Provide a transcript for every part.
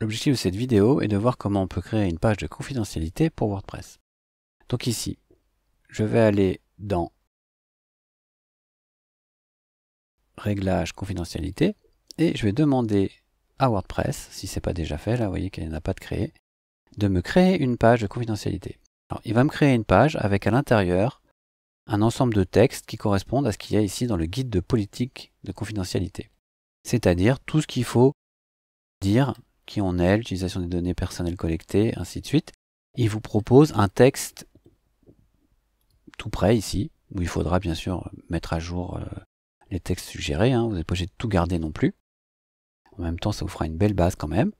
L'objectif de cette vidéo est de voir comment on peut créer une page de confidentialité pour WordPress. Donc ici, je vais aller dans Réglages confidentialité et je vais demander à WordPress, si ce n'est pas déjà fait, là vous voyez qu'il n'y en a pas de créé, de me créer une page de confidentialité. il va me créer une page avec à l'intérieur un ensemble de textes qui correspondent à ce qu'il y a ici dans le guide de politique de confidentialité. C'est-à-dire tout ce qu'il faut dire qui en est, l'utilisation des données personnelles collectées, ainsi de suite. Il vous propose un texte tout prêt ici, où il faudra bien sûr mettre à jour euh, les textes suggérés, hein. vous n'êtes pas obligé de tout garder non plus. En même temps, ça vous fera une belle base quand même.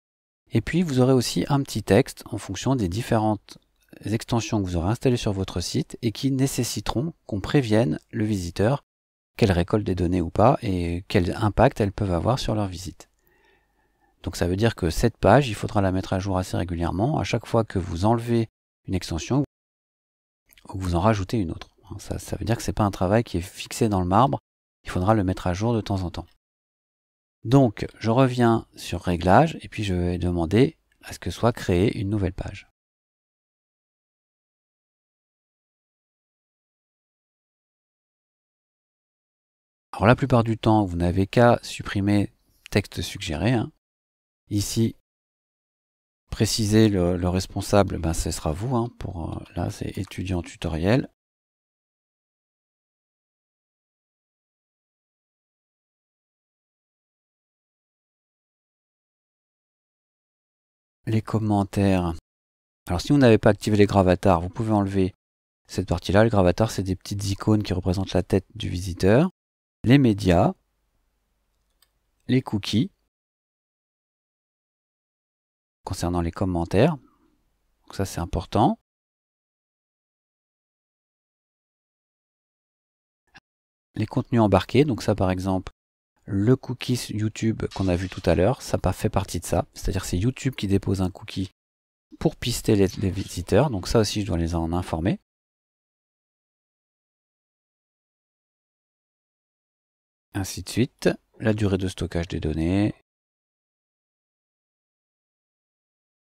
Et puis, vous aurez aussi un petit texte en fonction des différentes extensions que vous aurez installées sur votre site et qui nécessiteront qu'on prévienne le visiteur qu'elle récolte des données ou pas et quel impact elles peuvent avoir sur leur visite. Donc ça veut dire que cette page, il faudra la mettre à jour assez régulièrement. À chaque fois que vous enlevez une extension vous en rajoutez une autre. Hein, ça, veut dire que ce n'est pas un travail qui est fixé dans le marbre. Il faudra le mettre à jour de temps en temps. Donc je reviens sur Réglages et puis je vais demander à ce que soit créée une nouvelle page. Alors la plupart du temps, vous n'avez qu'à supprimer texte suggéré. Hein. Ici, préciser le, responsable, ben, ce sera vous. Hein, pour, euh, là, c'est étudiant tutoriel. Les commentaires. Alors si vous n'avez pas activé les gravatars, vous pouvez enlever cette partie-là. Le gravatar, c'est des petites icônes qui représentent la tête du visiteur. Les médias. Les cookies concernant les commentaires. Donc ça c'est important. Les contenus embarqués, donc ça par exemple, le cookie YouTube qu'on a vu tout à l'heure, ça pas fait partie de ça. C'est-à-dire c'est YouTube qui dépose un cookie pour pister les, visiteurs. Donc ça aussi, je dois les en informer. Ainsi de suite. La durée de stockage des données.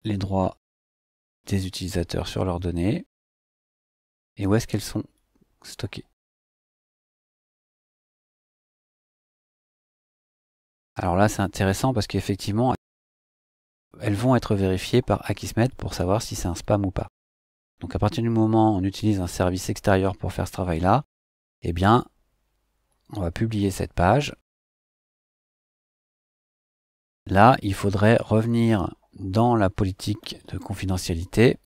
les droits des utilisateurs sur leurs données et où est-ce qu'elles sont stockées. Alors là, c'est intéressant parce qu'effectivement, elles vont être vérifiées par Akismet pour savoir si c'est un spam ou pas. Donc à partir du moment où on utilise un service extérieur pour faire ce travail-là, eh bien, on va publier cette page. Là, il faudrait revenir dans la politique de confidentialité.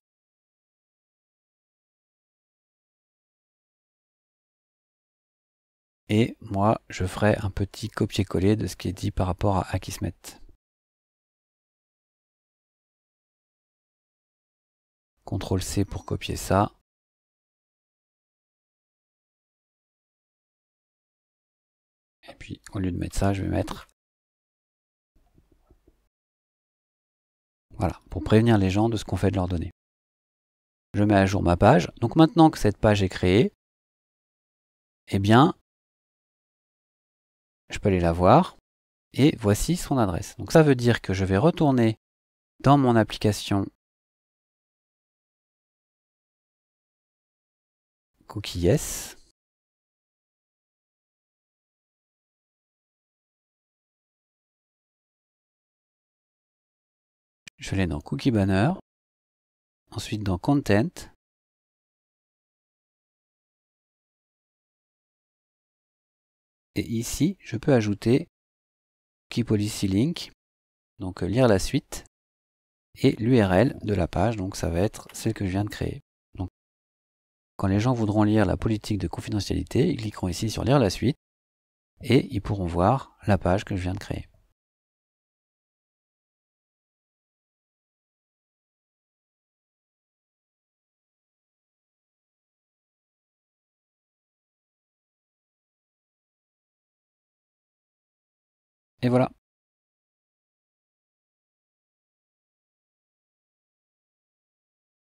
Et moi, je ferai un petit copier-coller de ce qui est dit par rapport à Akismet. CTRL-C pour copier ça. Et puis, au lieu de mettre ça, je vais mettre Voilà, pour prévenir les gens de ce qu'on fait de leurs données. Je mets à jour ma page. Donc maintenant que cette page est créée, eh bien, je peux aller la voir. Et voici son adresse. Donc ça veut dire que je vais retourner dans mon application cookies Je l'ai dans Cookie Banner. Ensuite dans Content. Et ici, je peux ajouter Key Policy Link, donc euh, lire la suite, et l'URL de la page, donc ça va être celle que je viens de créer. quand les gens voudront lire la politique de confidentialité, ils cliqueront ici sur lire la suite, et ils pourront voir la page que je viens de créer. Et voilà.